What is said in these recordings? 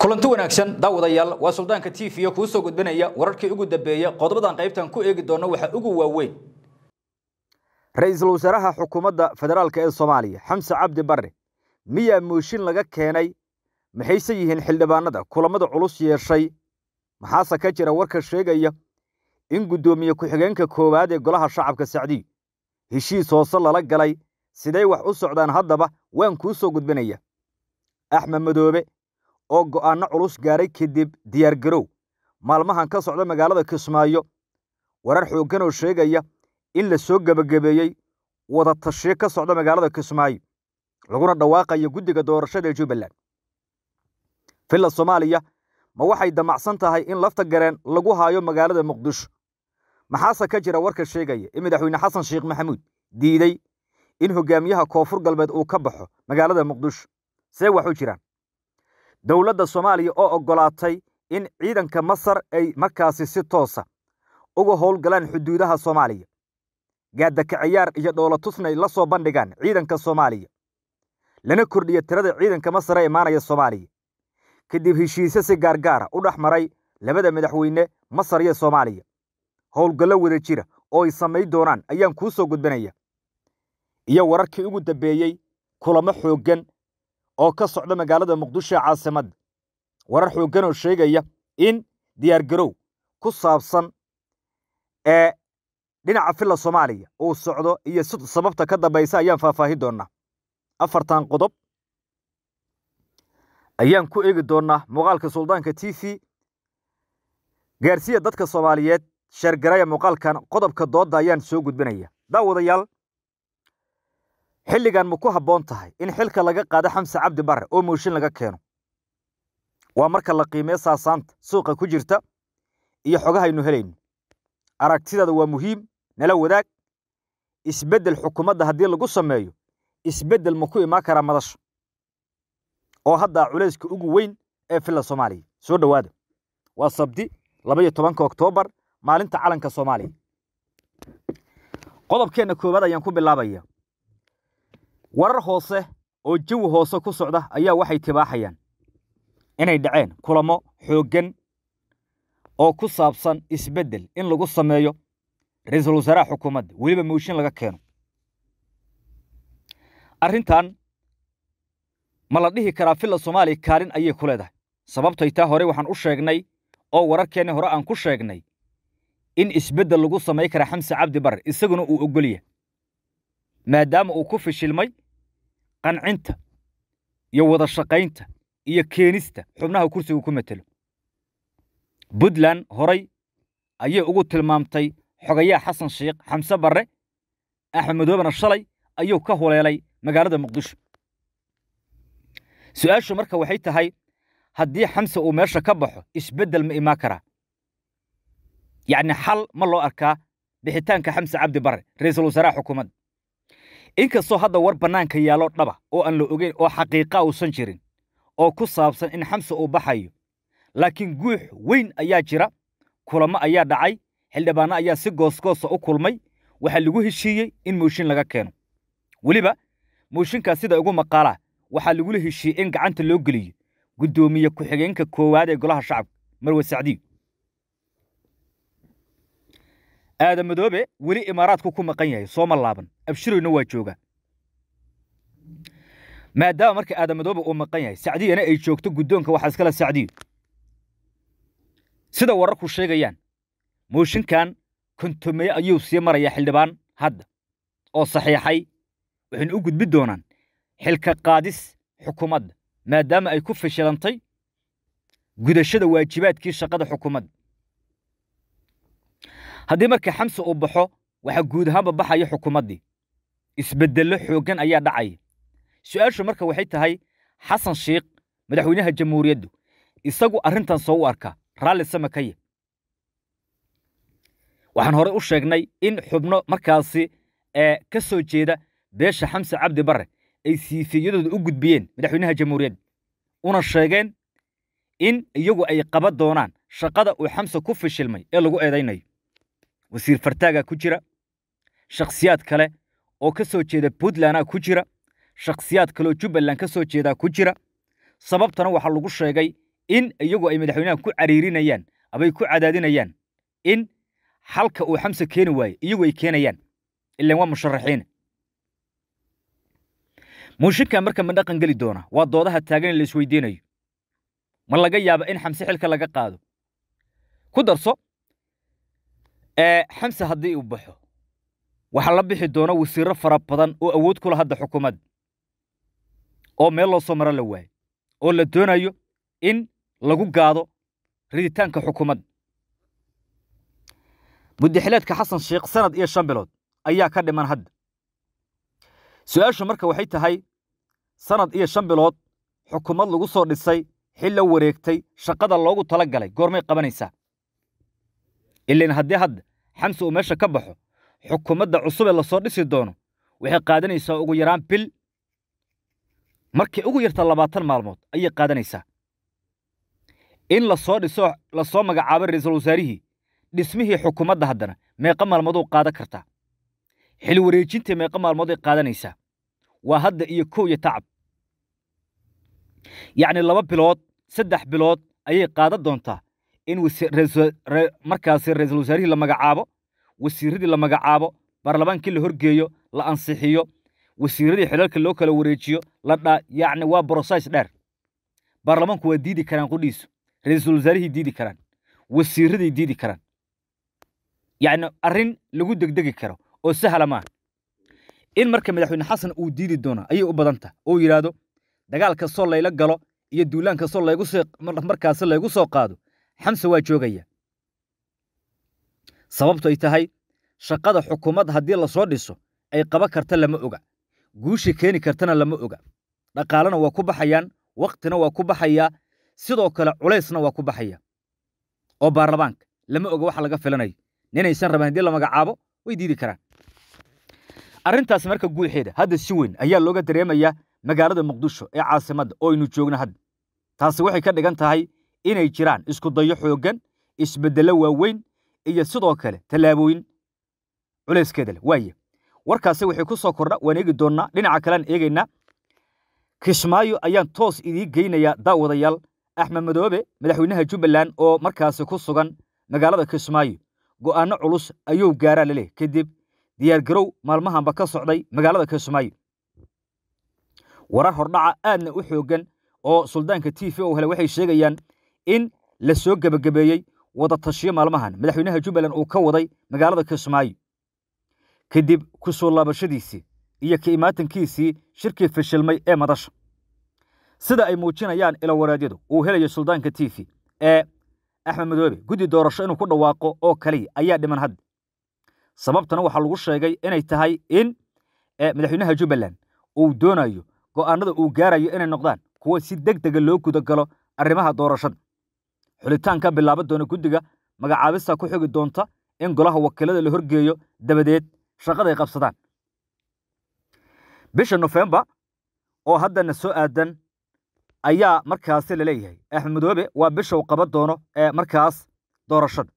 kulanti wanaagsan daawadayaal waa suldaanka t v kuu soo gudbinaya wararkii ugu dambeeya qodobadan qaybtan ku eegi doonno waxaa ugu waaweyn ra-iisul wasaaraha xukuumadda federaalk ee soomaaliya xamse cabdi barre miyaa mooshin laga keenay maxayse yihiin xildhibaanada kulammada culus yeeshay maxaase ka jira warka sheegaya in guddoomiye ku-xigeenka koowaad ee golaha shacabka sacdiy heshiis hoose lala galay siday wax u socdaan haddaba waan kuu soo gudbinaya axmed madoobe oo go'aanno culus gaaray kadib diyaargarow maalmahan ka socda magaalada kismaayo warar xooggan oo sheegaya in la soo gebagabeeyey wada ka socda magaalada kismaayo laguna dhawaaqayo guddiga doorashada ee jubbaland filla soomaaliya ma waxay damacsan tahay in lafta gareen lagu haayo magaalada muqdisho maxaase ka jira warka sheegaya in madaxweyne ah xasan sheekh maxamuud diiday in hogaamiyaha koonfur galbeed uu ka baxo magaalada muqdisho see wax u jiraan dowladda soomaaliya oo oggolaatay in ciidanka masar ay markaasi si toosa uga howlgalaan xuduudaha soomaaliya gaadaka iyo dhoola tusnay la soo bandhigaan ciidanka soomaaliya lana kordhiya tirada ciidanka masar ee imaanaya soomaaliya kadib heshiise si gaargaara ah u dhex maray labada madaxweyne masar iyo soomaaliya howlgallo wada jira oo ay samayn doonaan ayaan kuu soo gudbanaya iyo wararkii ugu dambeeyey kulamo xooggan oo ka socda magaalada muqdisho ee warar xooggan oo sheegaya in diyaargarow ku saabsan ee dhinaca filla soomaaliya uu socdo iyo sid sababta ka dambaysa ayaan faahfaahin doonnaa afartan qodob ayaan ku eegi doonnaa muuqaalka suldaanka t v gaarsiiya dadka soomaaliyeed sheergaraya muuqaalkan qodobka doodda ayaan soo gudbinaya daawadayaal xilligan ma ku habboon tahay in xilka laga qaado xamse cabdi bare oo mooshin laga keeno waa marka la qiimee saasaanta suuqa ku jirta iyo xogahaynu helayno aragtidada waa muhiim nala wadaag isbeddel xukuumadda haddii lagu sameeyo isbeddel ma ku imaan karaa madasha oo haddaa culayska ugu weyn ee filla soomaaliya soo dhowaada waa sabdi labaiyo tobanka oktoobar maalinta calanka soomaaliya qodobkeenna koowaad ayaan ku bilaabaya warar hoose oo jawi hoose ku socda ayaa waxay tibaaxayaan inay dhaceen kulamo xooggan oo ku saabsan isbeddel in lagu sameeyo ra-iisul wasaaraha xukuumadda weliba mooshin laga keeno arrintan ma la dhihi karaa filla soomaaliya kaalin ayay ku leedahay sababtay taa horey waxaan u sheegnay oo wararkeennii hore aan ku sheegnay in isbeddel lagu samayn kara xamse cabdi barre isaguna uu ogolya maadaama uu ku fishilmay qancinta iyo wada shaqaynta iyo keenista xubnaha kursiga ku matelo puntland horay ayay ugu tilmaamtay xogayaa xasan sheekh xamse barre axmed madoobena shalay ayuu ka huleelay magaalada muqdisho su-aashu marka waxay tahay haddii xamse uu meesha ka baxo isbeddel ma imaan karaa yacni xal ma loo arkaa bixitaanka xamse cabdi barre ra-iisul wasaaraha xukuumadda inkastoo hadda war bannaanka yaallo dhaba oo aan la ogeyn oo xaqiiqa uusan jirin oo ku saabsan in xamse uu baxayo laakiin guux weyn ayaa jira kulamo ayaa dhacay xildhibaanno ayaa si goosgoosa ah u kulmay waxaa lagu heshiiyey in mooshin laga keeno weliba mooshinkaas sida ugu maqaalaa waxaa lagula heshiiyey in gacanta loo geliyo guddoomiye ku-xigeenka koowaad ee golaha shacabka marwe sacdiyo aadam madoobe weli imaaraadku ku maqan yahay sooma laaban abshirowna waa jooga maadaama marka aadam madoobe uu maqan yahay sacdiyana ay joogto guddoonka waxaa iskala sacdiyo sida wararku sheegayaan mooshinkan kontomeye ayuu sii marayaa xildhibaan hadda oo saxiixay waxayna u gudbi doonaan xilka qaadis xukuumadda maadaama ay ku fashilantay gudashada waajibaadkii shaqada xukuumadda haddii marka xamse uu baxo waxaa guud ahaanba baxaya xukuumaddii isbeddello xooggan ayaa dhacaya su'aashu marka waxay tahay xasan shiikh madaxweynaha jamhuuriyaddu isagu arrintan soo u arkaa raalli samakaya waxaan horey u sheegnay in xubno markaasi ee ka soo jeeda beesha xamse cabdi barre ay siifiyadooda u gudbiyeen madaxweynaha jamhuuriyadda una sheegeen in iyagu ay qaba doonaan shaqada uu xamse ku fishilmay ee lagu eedaynayo wasiir fartaaga ku jira shakhsiyaad kale oo ka soo jeeda puntlandaa ku jira shakhsiyaad kaleoo jubbaland ka soo jeedaa ku jira sababtana waxaa lagu sheegay in iyagu ay madaxweynaha ku cariirinayaan abay ku cadaadinayaan in xalka uu xamse keeni waaye iyagu ay keenayaan ilan waa musharaxiin muushinkaa marka ma dhaqan geli doona waa doodaha taagan in la isweydiinayo ma laga yaaba in xamse xilka laga qaado ku darso xamse haddii uu baxo waxaa la bixi doona wasiiro fara badan oo awood kula hadda xukuumadda oo meel loo soo maro la waayo oo la doonayo in lagu gaado riditaanka xukuumadda muddaxileedka xasan sheekh sanad iyo shan bilood ayaa ka dhiman hadda su-aashu marka waxay tahay sanad iyo shan bilood xukuumad lagu soo dhisay xil la wareegtay shaqada loogu tala galay goormay qabanaysaa ilan haddii hadda xamse uu meesha ka baxo xukuumadda cusub ee lasoo dhisi doono waxay qaadanaysaa ugu yaraan bil markay ugu yartaa labaatan maalmood ayay qaadanaysaa in lasoo dhiso lasoo magacaabo ra-iisul wasaarihii dhismihii xukuumadda haddana meeqa maalmooduu qaadan kartaa xil wareejintii meeqa ay qaadanaysaa waa hadda iyo kow iyo tacab yacni laba bilood saddex bilood ayay qaadan doontaa in markaasi ra-iisul wasaarihii la magacaabo wasiiradii la magacaabo baarlamaankii la horgeeyo la ansixiyo wasiiradii xilalka loo kala wareejiyo la dhaa yacni waa brosais dheer baarlamaanku waa diidi karaan qudhiisu ra-iisul wasaarihii diidi karaan wasiiraday diidi karaan yacni arrin lagu degdegi karo oo sahla maaha in marka madaxweyne xasan uu diidi doono ayay u badan taha uu yidhaahdo dagaalka kastoo layla galo iyo duulaanka kastoo laygu markaasi laygu soo qaado xamse waa joogaya sababtu ay tahay shaqada xukuumad haddii lasoo dhiso ay qaba karta lama oga guushi keeni kartana lama oga dhaqaalena waa ku baxayaan wakhtina waa ku baxayaa sidoo kale culaysna waa ku baxaya oo baarlamaanka lama oga waxa laga filanayo ninaysan raban haddii la magacaabo way diidi karaan arrintaas marka guuxeeda hadda si weyn ayaa looga dareemayaa magaalada muqdisho ee caasimadda oo aynu joogno hadda taasi waxay ka dhigan tahay inay jiraan isku dayo xooggan isbeddello waaweyn iyo sidoo kale tallaabooyin culayskeeda leh waaye warkaasi waxay ku soo kordha waan eegi doonnaa dhinaca kalean eegaynaa kismaayo ayaan toos idii geynayaa daawadayaal axmed madoobe madaxweynaha jubbaland oo markaasi ku sugan magaalada kismaayo go'aanno culus ayuu gaaraa laleh kadib diyaargarow maalmahanba ka socday magaalada kismaayo warar hordhaca aadna u xooggan oo suldaanka t v oo hele waxay sheegayaan in la soo gebagabeeyey wadatashiyo maalmahan madaxweynaha jubbaland uu ka waday magaalada kismaayo kadib ku soo laabashadiisii iyo ka imaatankiisii shirkii fashilmay ee madasha sida ay muujinayaan ilowareedyadu uu helayo suldaanka tiifi ee axmed madoobe guddi doorasho inuu ku dhawaaqo oo kaliya ayaa dhiman hadda sababtana waxaa lagu sheegay inay tahay in madaxweynaha jubbaland uu doonayo go'aanada uu gaarayo inay noqdaan kuwo si deg dega ah loo gudagalo arrimaha doorashada xulitaan ka bilaaban doona guddiga magacaabista ku xigi doonta in golaha wakiilada la horgeeyo dabadeed shaqada ay qabsadaan bisha nofembar oo haddana soo aadan ayaa markaasi laleeyahay axmed madoobe waa bisha uu qaban doono ee markaas doorashada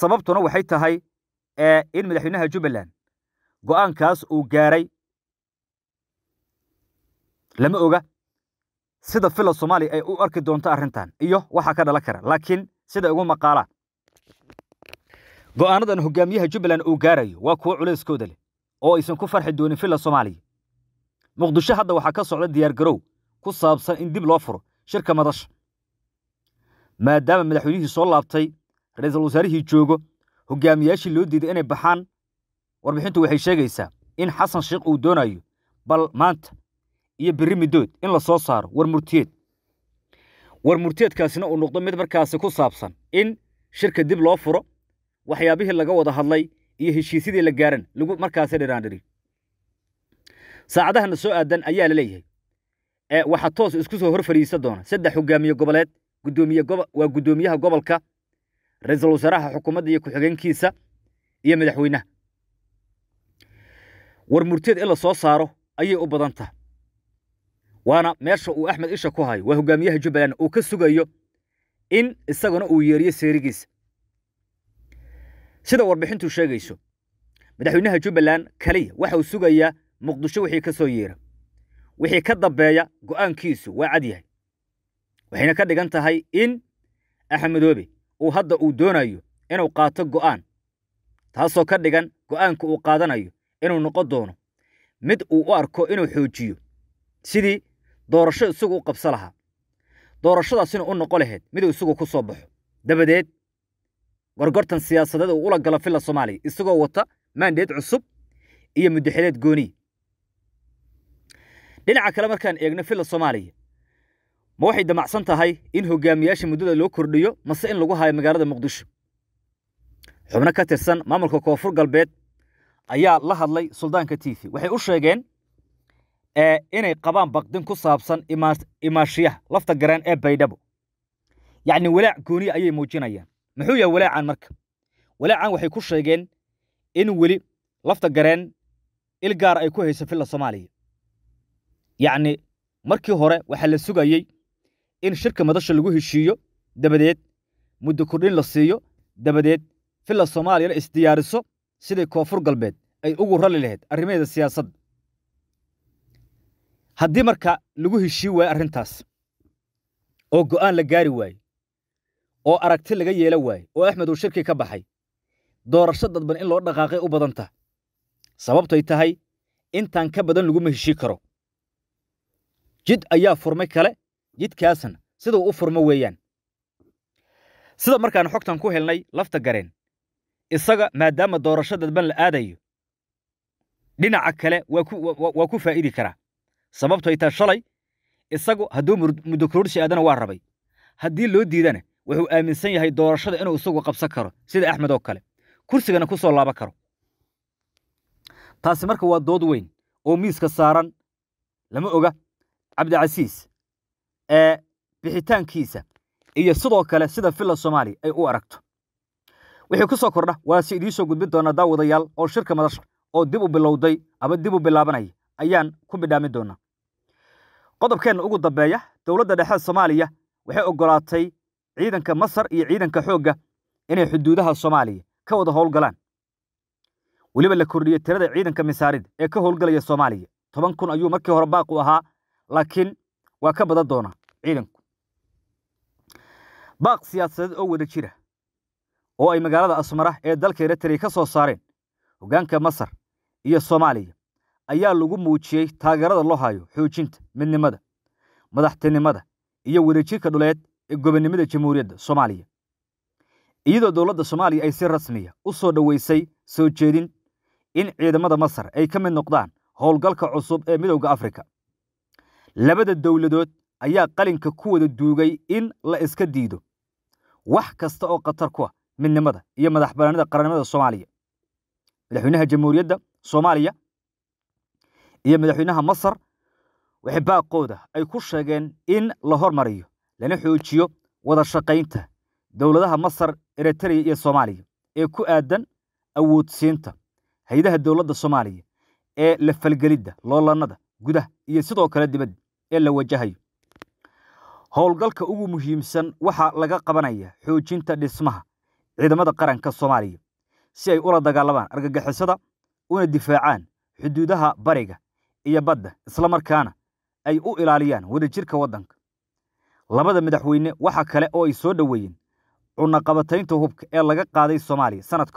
sababtuna waxay tahay in madaxweynaha jubbaland go'aankaas uu gaaray lama oga sida filo soomaaliya ay u arki doonto arrintan iyo waxaa ka dhalan kara laakiin sida ugu maqaala go'aanadan hogaamiyaha jubbaland uu gaarayo waa kuwo culayskooda leh oo aysan ku farxi doonin filla soomaaliya muqdisho hadda waxaa ka socda diyaargarow ku saabsan in dib loo furo shirka madasha maadaama madaxweynihii soo laabtay ra-iisul wasaarihii joogo hogaamiyaashii loo diiday inay baxaan warbixintu waxay sheegaysaa in xasan sheekh uu doonayo bal maanta iyo beri midood in la soo saaro warmurtiyeed murtiyeed uu noqdo mid markaasi ku saabsan in shirka dib loo furo waxyaabihii laga wada hadlay iyo heshiisyadii la gaaran lagu markaasi dhiraandhiri saacadahana soo aadan ayaa la leeyahay e, waxaa toos isku soo hor fadhiisa doona saddex hogaamiye goboleed waa guddoomiyaha gobolka ra-iisul wasaaraha xukuumadda iyo ku-xigeenkiisa iyo madaxweynaha war in la soo saaro ayay u badan tahay waana meesha uu axmed isha ku hayo waa hogaamiyaha jubbaland uu ka sugayo in isaguna uu yeeriyo seerigiisa sida warbixintu sheegayso madaxweynaha jubbaland kaliya waxa uu sugayaa muqdisho wixii ka soo yeera wixii ka dambeeya go'aankiisu waa cad yahay waxayna ka dhigan tahay in axmedoobe uu hadda uu doonayo inuu qaato go'aan taasoo ka dhigan go'aanka uu qaadanayo inuu noqon doono mid uu u arko inuu xoojiyo sidii doorasho isagu u qabsa lahaa doorashadaasina u noqo laheed miduu isagu ku soo baxo dabadeed gorgortan siyaasadeed uu ula galo filla soomaaliya isagoo wata maandeed cusub iyo muddaxideed gooniy dhinaca kale markaan eegno filla soomaaliya ma waxay damacsan tahay in hogaamiyaasha muddada loo kordhiyo mase in lagu hayo magaalada muqdisho xubno ka tirsan maamulka koonfur galbeed ayaa la hadlay suldaanka tiifi waxay u sheegeen inay qabaan baqdin ku saabsan imaashiyaha lafta gareen ee baydhabo yacni walaac gooniya ayay muujinayaan muxuu yahay walaacan marka walaacan waxay ku sheegeen in weli lafta gareen il gaar ay ku hayso filla soomaaliya yacni markii hore waxaa la sugayey in shirka madasha lagu heshiiyo dabadeed muddo kordhin la siiyo dabadeed filla soomaaliyana isdiyaariso siday koonfur galbeed ay ugu ralli lahayd arrimaheeda siyaasadda haddii marka lagu heshii waayo arrintaas oo go'aan la gaari waayo oo aragti laga yeelo waayo oo axmed uu shirkii ka baxay doorasho dadban in loo dhaqaaqay u badantah sababtoy tahay intaan ka badan laguma heshii karo jid ayaa furmay kale jidkaasna siduu u furmo weeyaan sida markaan xogtan ku helnay lafta gareen isaga maadaama doorasho dadban la aadayo dhinaca kale waa ku faa'iidi karaa sababtu ay tahay shalay isagu hadduu muddo kororsi aadana waa rabay haddii loo diidana wuxuu aaminsan yahay doorashada inuu isagu qabsan karo sida axmed oo kale kursigana ku soo laaban karo taasi marka waa dood weyn oo miiska saaran lama oga cabdicasiis ee bixitaankiisa iyo sidoo kale sida filla soomaaliya ay u aragto wixii ku soo kordha waa si idiin soo gudbin doonaa daawadayaal oo shirka madash oo dib u bilowday ama dib u bilaabanaya ayaan ku bidhaamin doonaa qodobkeenna ugu dambeeya dowladda dhexe soomaaliya waxay oggolaatay ciidanka masar iyo ciidanka xoogga inay xuduudaha soomaaliya ka wada howlgalaan weliba la kordhiyey tirada ciidanka misaarida ee ka howlgalaya soomaaliya toban kun ayuu markii hore baaq u ahaa laakiin waa ka badan doonaa ciidanku baaq siyaasadeed oo wada jira oo ay magaalada asmara ee dalka eritrea ka soo saareen hoggaanka masar iyo soomaaliya ayaa lagu muujiyey taageerada loo hayo xoojinta midnimada madaxtinimada iyo wadajirka dhuleed ee gobonnimada jamhuuriyadda soomaaliya iyadoo dowladda soomaaliya ay si rasmiya ah u soo dhoweysay soo jeedin in ciidamada masar ay ka mid noqdaan howlgalka cusub ee midowda afrika labada dowladood ayaa qalinka ku wada duugay in la iska diido wax kasta oo khatar ku ah midnimada iyo madaxbanaanida qarannimada soomaaliya madaxweynaha jamhuuriyadda soomaaliya iyo madaxweynaha masar waxay baaqooda ay ku sheegeen in la hormariyo lana xoojiyo wada shaqaynta dowladaha masar eritreya iyo soomaaliya ee ku aadan awoodsiinta hay-adaha dowladda soomaaliya ee la falgelidda loolanada gudaha iyo sidoo kale dibadda ee la wajahayo howlgalka ugu muhiimsan waxaa laga qabanaya xoojinta dhismaha ciidamada qaranka soomaaliya si ay ula dagaalamaan argagixisada una difaacaan xuduudaha bariga iyo badda isla markaana ay u ilaaliyaan wadajirka waddanka labada madaxweyne waxaa kale oo ay soo dhoweeyeen cunaqabataynta hubka ee laga qaaday soomaaliya sanad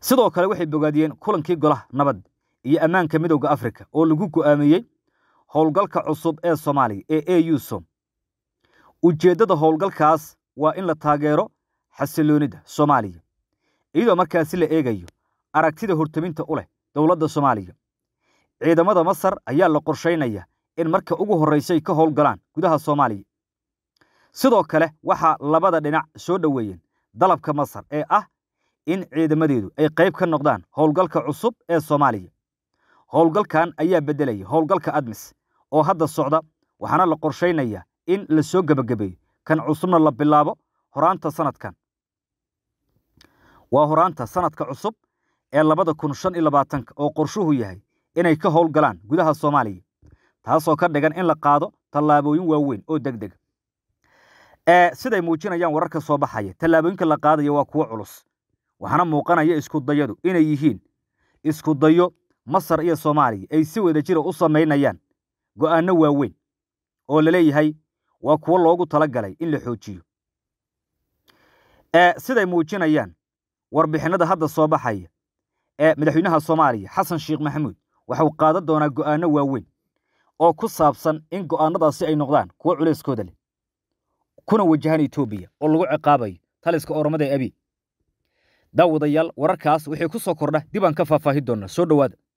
sidoo kale waxay bogaadiyeen kulankii golaha nabadda iyo ammaanka midowda afrika oo lagu go'aamiyey howlgalka cusub ee soomaaliya ee u som ujeeddada howlgalkaas waa in la taageero xasilloonida soomaaliya iyadoo markaasi la eegayo aragtida hortaminta u leh dowladda soomaaliya ciidamada masar ayaa la qorshaynaya in marka ugu horraysay ka howlgalaan gudaha soomaaliya sidoo kale waxaa labada dhinac soo dhoweeyeen dalabka masar ee ah in ciidamadeedu ay qayb ka noqdaan howlgalka cusub ee soomaaliya howlgalkan ayaa beddelaya howlgalka admis oo hadda socda waxaana la qorshaynayaa in lasoo gebagabeeyo kan cusubna la bilaabo horaanta sanadkan waa horaanta sanadka cusub ee labada kun shan iyo labaatanka oo qorshuhu yahay inay ka howlgalaan gudaha soomaaliya taasoo ka dhigan in la qaado tallaabooyin waaweyn oo deg dega ah. siday muujinayaan wararka soo baxaya tallaabooyinka la qaadaya waa kuwo culus waxaana muuqanaya iskudayadu inay yihiin iskudayo masar iyo soomaaliya ay si wada jira ah u samaynayaan go'aanno waaweyn oo laleeyahay waa kuwo loogu talagalay in la xoojiyo siday muujinayaan warbixinada hadda soo baxaya ee madaxweynaha soomaaliya xasan sheekh maxamuud waxauu qaadan doonaa go'aanno waaweyn oo ku saabsan in go'aanadaasi ay noqdaan kuwo culayskooda leh kuna wajahan etoobiya oo lagu ciqaabayo taliska ooromada ee abiy daawadayaal wararkaas wixii ku soo kordha dib aan ka faahfaahin doonaa soo dhowaada